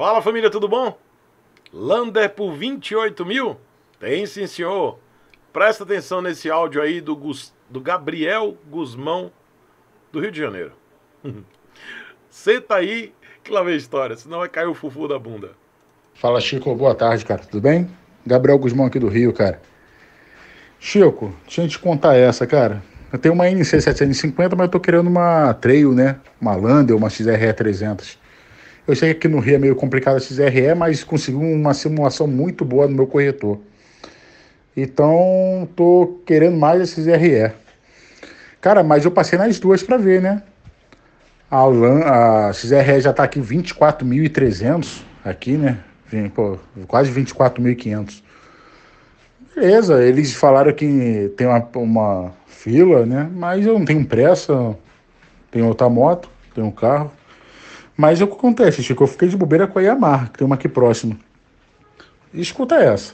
Fala família, tudo bom? Lander por 28 mil? Tem sim, senhor. Presta atenção nesse áudio aí do, Gus... do Gabriel Guzmão do Rio de Janeiro. Senta aí que lá vem a história, senão vai cair o fufu da bunda. Fala Chico, boa tarde, cara. Tudo bem? Gabriel Guzmão aqui do Rio, cara. Chico, deixa eu te contar essa, cara. Eu tenho uma NC750, mas eu tô querendo uma Trail, né? Uma Lander, uma XRE300. Eu sei que no Rio é meio complicado esses RE, mas consegui uma simulação muito boa no meu corretor. Então, tô querendo mais esses RE. Cara, mas eu passei nas duas para ver, né? A, Lan, a XRE já tá aqui 24.300 aqui, né? Pô, quase 24.500. Beleza, eles falaram que tem uma, uma fila, né? Mas eu não tenho pressa. Tenho outra moto, tenho um carro. Mas o que acontece, Chico? Eu fiquei de bobeira com a Yamaha, que tem uma aqui próxima. E escuta essa.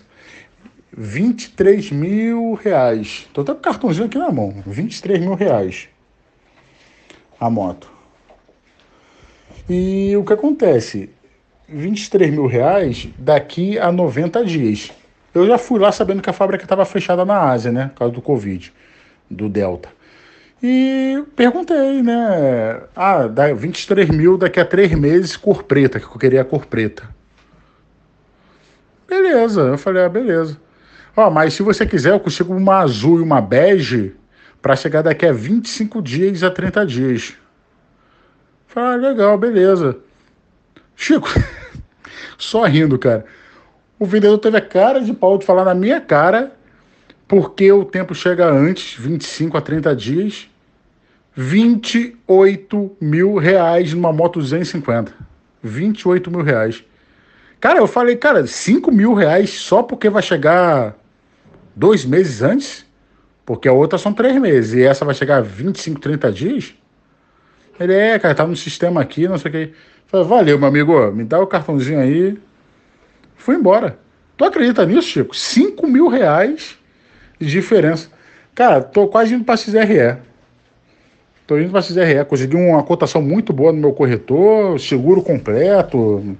23 mil reais. Tô até com o cartãozinho aqui na mão. 23 mil reais. A moto. E o que acontece? 23 mil reais daqui a 90 dias. Eu já fui lá sabendo que a fábrica estava fechada na Ásia, né? Por causa do Covid, do Delta. E perguntei, né? Ah, dá 23 mil daqui a três meses, cor preta, que eu queria a cor preta. Beleza, eu falei, ah, beleza. Ó, oh, mas se você quiser, eu consigo uma azul e uma bege para chegar daqui a 25 dias a 30 dias. Falei, ah, legal, beleza. Chico, só rindo, cara. O vendedor teve a cara de pau de falar na minha cara porque o tempo chega antes, 25 a 30 dias, 28 mil reais numa moto 250. 28 mil reais. Cara, eu falei, cara, 5 mil reais só porque vai chegar dois meses antes? Porque a outra são três meses e essa vai chegar 25, 30 dias? Ele é, cara, tá no sistema aqui, não sei o que. Falei, valeu, meu amigo, me dá o cartãozinho aí. Fui embora. Tu acredita nisso, Chico? 5 mil reais de diferença. Cara, tô quase indo para XRE. Tô indo para XRE. Consegui uma cotação muito boa no meu corretor, seguro completo,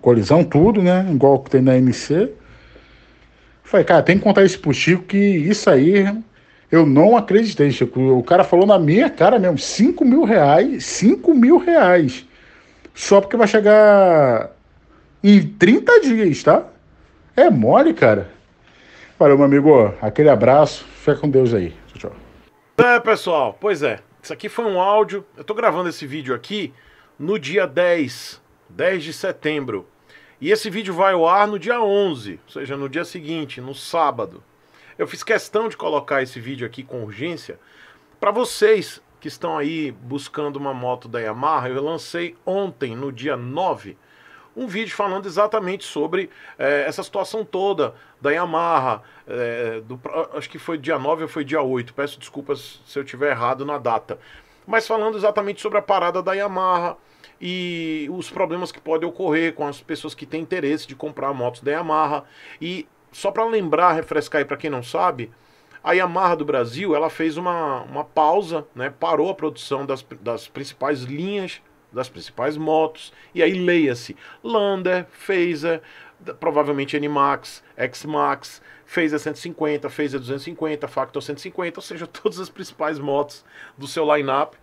colisão, tudo, né? Igual que tem na MC. Falei, cara, tem que contar isso pro Chico, que isso aí eu não acreditei, Chico. O cara falou na minha cara mesmo, 5 mil reais, 5 mil reais. Só porque vai chegar em 30 dias, tá? É mole, cara. Valeu, meu amigo. Aquele abraço. Fica com Deus aí. Tchau, tchau. É, pessoal. Pois é. Isso aqui foi um áudio. Eu tô gravando esse vídeo aqui no dia 10, 10 de setembro. E esse vídeo vai ao ar no dia 11, ou seja, no dia seguinte, no sábado. Eu fiz questão de colocar esse vídeo aqui com urgência para vocês que estão aí buscando uma moto da Yamaha. Eu lancei ontem, no dia 9 um vídeo falando exatamente sobre é, essa situação toda da Yamaha. É, do, acho que foi dia 9 ou foi dia 8. Peço desculpas se eu tiver errado na data. Mas falando exatamente sobre a parada da Yamaha e os problemas que podem ocorrer com as pessoas que têm interesse de comprar motos da Yamaha. E só para lembrar, refrescar aí para quem não sabe, a Yamaha do Brasil ela fez uma, uma pausa, né, parou a produção das, das principais linhas das principais motos. E aí leia-se Lander, Phaser, provavelmente NMAX, X-Max, Phaser 150, Phaser 250, Factor 150, ou seja, todas as principais motos do seu line-up.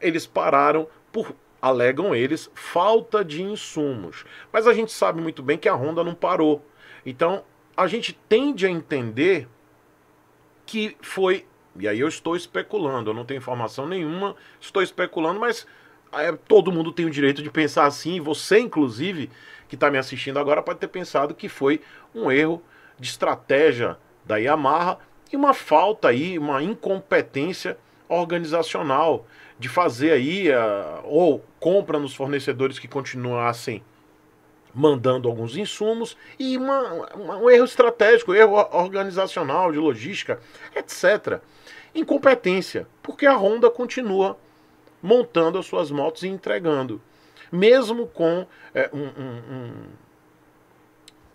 Eles pararam por alegam eles, falta de insumos. Mas a gente sabe muito bem que a Honda não parou. Então, a gente tende a entender que foi. E aí eu estou especulando, eu não tenho informação nenhuma, estou especulando, mas todo mundo tem o direito de pensar assim, você, inclusive, que está me assistindo agora, pode ter pensado que foi um erro de estratégia da Yamaha e uma falta aí, uma incompetência organizacional de fazer aí ou compra nos fornecedores que continuassem mandando alguns insumos e uma, uma, um erro estratégico, erro organizacional de logística, etc. Incompetência, porque a Honda continua montando as suas motos e entregando. Mesmo com é, um, um, um,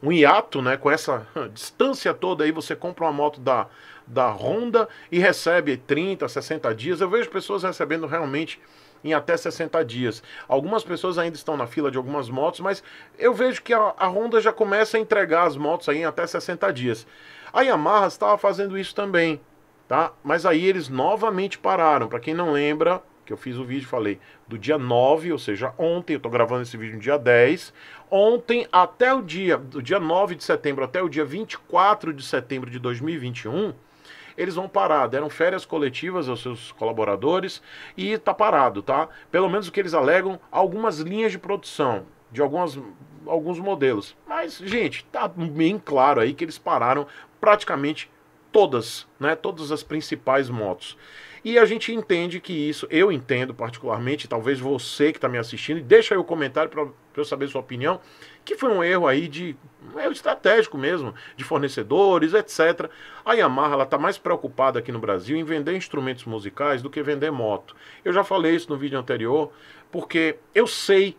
um, hiato, né, com essa distância toda aí, você compra uma moto da, da Honda e recebe 30, 60 dias. Eu vejo pessoas recebendo realmente em até 60 dias. Algumas pessoas ainda estão na fila de algumas motos, mas eu vejo que a, a Honda já começa a entregar as motos aí em até 60 dias. A Yamaha estava fazendo isso também, tá? Mas aí eles novamente pararam. Para quem não lembra, que eu fiz o vídeo, falei do dia 9, ou seja, ontem, eu estou gravando esse vídeo no dia 10. Ontem até o dia, do dia 9 de setembro até o dia 24 de setembro de 2021, eles vão parar. Deram férias coletivas aos seus colaboradores e está parado, tá? Pelo menos o que eles alegam, algumas linhas de produção de algumas, alguns modelos. Mas, gente, tá bem claro aí que eles pararam praticamente todas, né? Todas as principais motos. E a gente entende que isso, eu entendo particularmente, talvez você que está me assistindo, deixa aí o comentário para eu saber sua opinião, que foi um erro aí de um é, erro estratégico mesmo, de fornecedores, etc. A Yamaha está mais preocupada aqui no Brasil em vender instrumentos musicais do que vender moto. Eu já falei isso no vídeo anterior, porque eu sei,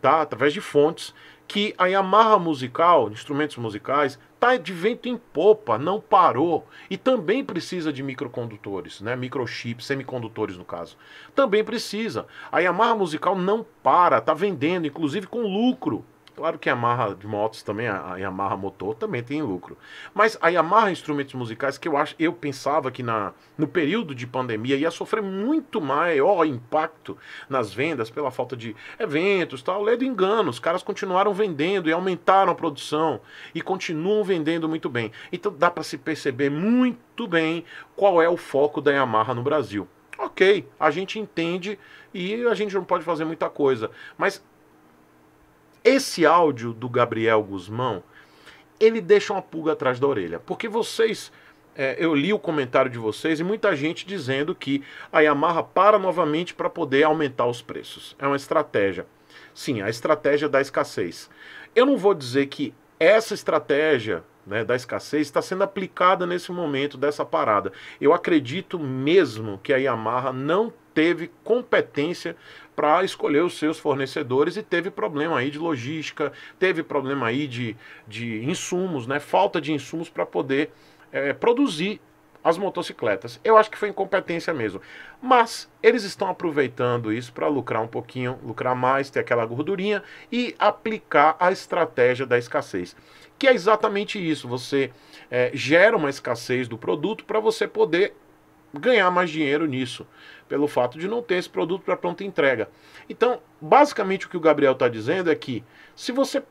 tá, através de fontes, que a Yamaha musical, instrumentos musicais, está de vento em popa, não parou. E também precisa de microcondutores, né? microchips, semicondutores no caso. Também precisa. A Yamaha Musical não para, está vendendo, inclusive com lucro. Claro que a Yamaha de motos também, a Yamaha motor também tem lucro. Mas a Yamaha Instrumentos Musicais, que eu acho, eu pensava que na, no período de pandemia ia sofrer muito maior impacto nas vendas pela falta de eventos, tal, ledo engano. Os caras continuaram vendendo e aumentaram a produção e continuam vendendo muito bem. Então dá para se perceber muito bem qual é o foco da Yamaha no Brasil ok, a gente entende e a gente não pode fazer muita coisa. Mas esse áudio do Gabriel Guzmão, ele deixa uma pulga atrás da orelha, porque vocês é, eu li o comentário de vocês e muita gente dizendo que a Yamaha para novamente para poder aumentar os preços. É uma estratégia. Sim, a estratégia da escassez. Eu não vou dizer que essa estratégia né, da escassez está sendo aplicada nesse momento dessa parada. Eu acredito mesmo que a Yamaha não teve competência para escolher os seus fornecedores e teve problema aí de logística, teve problema aí de, de insumos, né, falta de insumos para poder é, produzir as motocicletas. Eu acho que foi incompetência mesmo. Mas eles estão aproveitando isso para lucrar um pouquinho, lucrar mais, ter aquela gordurinha e aplicar a estratégia da escassez que é exatamente isso. Você é, gera uma escassez do produto para você poder ganhar mais dinheiro nisso, pelo fato de não ter esse produto para pronta entrega. Então, basicamente o que o Gabriel está dizendo é que se você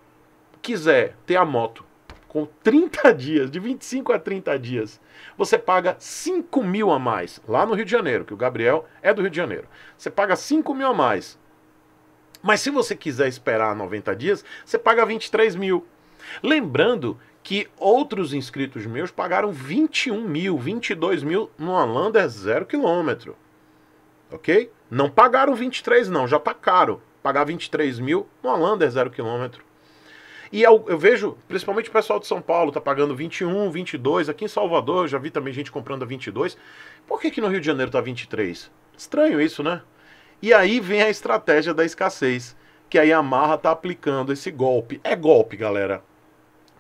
quiser ter a moto com 30 dias, de 25 a 30 dias, você paga 5 mil a mais, lá no Rio de Janeiro, que o Gabriel é do Rio de Janeiro. Você paga 5 mil a mais. Mas se você quiser esperar 90 dias, você paga 23 mil. Lembrando que outros inscritos meus pagaram 21 mil, 22 mil numa Lander zero quilômetro. Ok? Não pagaram 23 não, já está caro. Pagar 23 mil numa Lander zero quilômetro. E eu, eu, vejo, principalmente o pessoal de São Paulo tá pagando 21, 22. Aqui em Salvador, já vi também gente comprando a 22. Por que que no Rio de Janeiro tá 23? Estranho isso, né? E aí vem a estratégia da escassez, que aí a Marra tá aplicando esse golpe. É golpe, galera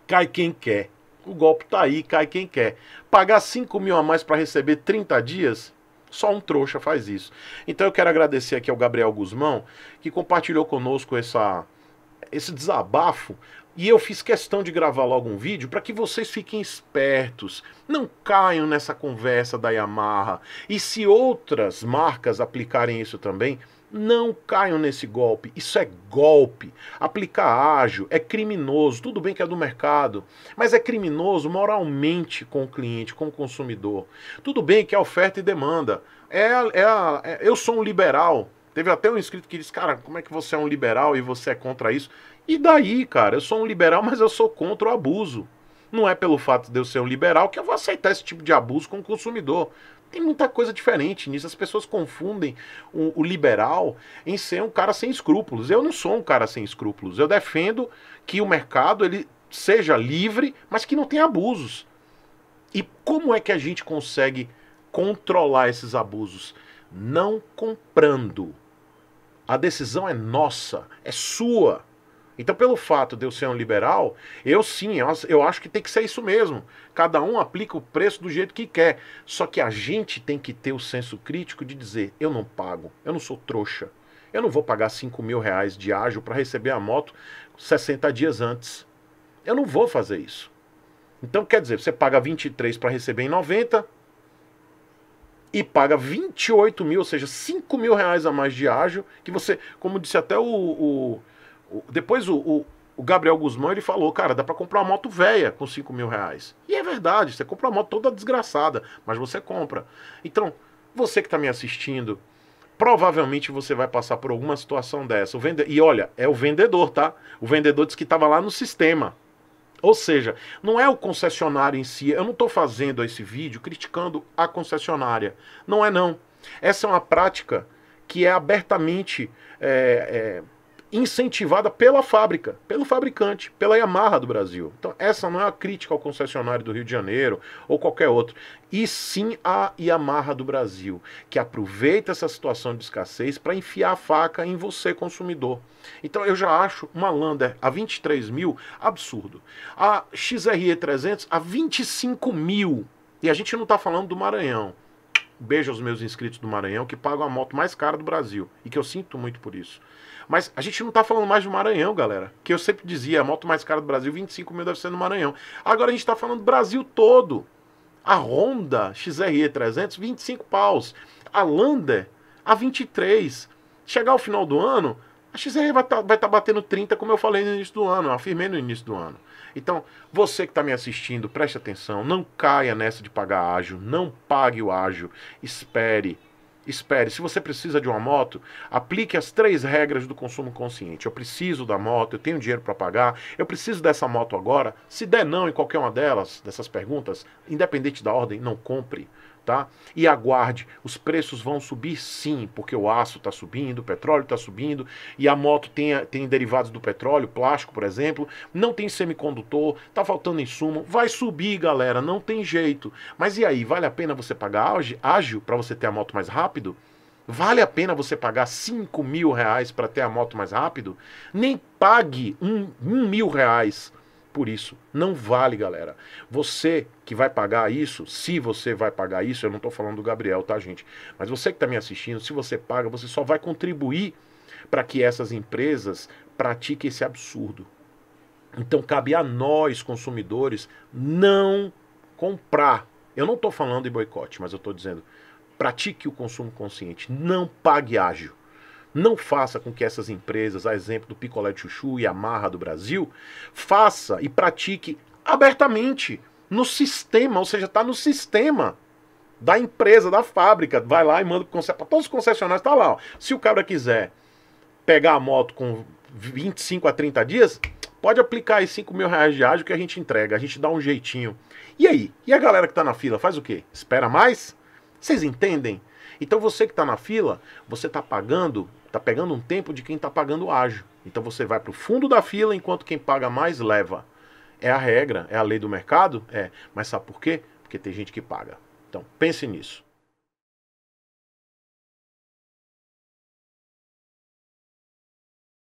cai quem quer. O golpe tá aí, cai quem quer. Pagar 5 mil a mais para receber 30 dias, só um trouxa faz isso. Então eu quero agradecer aqui ao Gabriel Guzmão, que compartilhou conosco essa, esse desabafo. E eu fiz questão de gravar logo um vídeo para que vocês fiquem espertos. Não caiam nessa conversa da Yamaha. E se outras marcas aplicarem isso também, não caiam nesse golpe. Isso é golpe. Aplicar ágil é criminoso. Tudo bem que é do mercado, mas é criminoso moralmente com o cliente, com o consumidor. Tudo bem que é oferta e demanda. É, é, é eu sou um liberal. Teve até um inscrito que disse: Cara, como é que você é um liberal e você é contra isso? E daí, cara? Eu sou um liberal, mas eu sou contra o abuso. Não é pelo fato de eu ser um liberal que eu vou aceitar esse tipo de abuso com o consumidor tem muita coisa diferente nisso. As pessoas confundem o, o, liberal em ser um cara sem escrúpulos. Eu não sou um cara sem escrúpulos. Eu defendo que o mercado ele seja livre, mas que não tenha abusos. E como é que a gente consegue controlar esses abusos? Não comprando. A decisão é nossa, é sua. Então, pelo fato de eu ser um liberal, eu sim, eu acho que tem que ser isso mesmo. Cada um aplica o preço do jeito que quer. Só que a gente tem que ter o senso crítico de dizer: eu não pago, eu não sou trouxa. Eu não vou pagar 5 mil reais de ágio para receber a moto 60 dias antes. Eu não vou fazer isso. Então, quer dizer, você paga 23 para receber em 90 e paga 28 mil, ou seja, 5 mil reais a mais de ágio, que você, como disse até o, o depois o, o, o, Gabriel Guzmão ele falou, cara, dá para comprar uma moto velha com 5 mil reais. E é verdade, você compra uma moto toda desgraçada, mas você compra. Então, você que está me assistindo, provavelmente você vai passar por alguma situação dessa. O vende... E olha, é o vendedor, tá? O vendedor disse que estava lá no sistema. Ou seja, não é o concessionário em si. Eu não estou fazendo esse vídeo criticando a concessionária. Não é não. Essa é uma prática que é abertamente é, é incentivada pela fábrica, pelo fabricante, pela Yamaha do Brasil. Então, essa não é uma crítica ao concessionário do Rio de Janeiro ou qualquer outro, e sim a Yamaha do Brasil, que aproveita essa situação de escassez para enfiar a faca em você, consumidor. Então, eu já acho uma Lander a 23 mil absurdo. A XRE 300 a 25 mil. E a gente não está falando do Maranhão. Beijo aos meus inscritos do Maranhão que pagam a moto mais cara do Brasil e que eu sinto muito por isso. Mas a gente não está falando mais do Maranhão, galera. Que eu sempre dizia, a moto mais cara do Brasil, 25 mil deve ser no Maranhão. Agora a gente está falando do Brasil todo. A Honda XRE 300, 25 paus. A Lander, a 23. Chegar ao final do ano, a XRE vai estar tá, tá batendo 30, como eu falei no início do ano, afirmei no início do ano. Então, você que está me assistindo, preste atenção, não caia nessa de pagar ágio, não pague o ágio, espere, espere. Se você precisa de uma moto, aplique as três regras do consumo consciente. Eu preciso da moto, eu tenho dinheiro para pagar, eu preciso dessa moto agora. Se der não em qualquer uma delas, dessas perguntas, independente da ordem, não compre tá? E aguarde, os preços vão subir sim, porque o aço está subindo, o petróleo está subindo, e a moto tem, tem derivados do petróleo, plástico, por exemplo, não tem semicondutor, tá faltando insumo, vai subir, galera, não tem jeito. Mas e aí, vale a pena você pagar ágil para você ter a moto mais rápido? Vale a pena você pagar 5 mil reais para ter a moto mais rápido? Nem pague um, um mil reais por isso. Não vale, galera. Você que vai pagar isso, se você vai pagar isso, eu não estou falando do Gabriel, tá, gente? Mas você que está me assistindo, se você paga, você só vai contribuir para que essas empresas pratiquem esse absurdo. Então cabe a nós, consumidores, não comprar. Eu não estou falando de boicote, mas eu estou dizendo, pratique o consumo consciente, não pague ágil. Não faça com que essas empresas, a exemplo do Picolé de Chuchu e Amarra do Brasil, faça e pratique abertamente no sistema, ou seja, está no sistema da empresa, da fábrica, vai lá e manda para Todos os concessionários está tá lá. Ó. Se o cabra quiser pegar a moto com 25 a 30 dias, pode aplicar aí 5 mil reais de ágio que a gente entrega, a gente dá um jeitinho. E aí? E a galera que está na fila faz o quê? Espera mais? Vocês entendem? Então você que está na fila, você está pagando Tá pegando um tempo de quem tá pagando ágio. Então você vai pro fundo da fila enquanto quem paga mais leva. É a regra, é a lei do mercado? É. Mas sabe por quê? Porque tem gente que paga. Então pense nisso.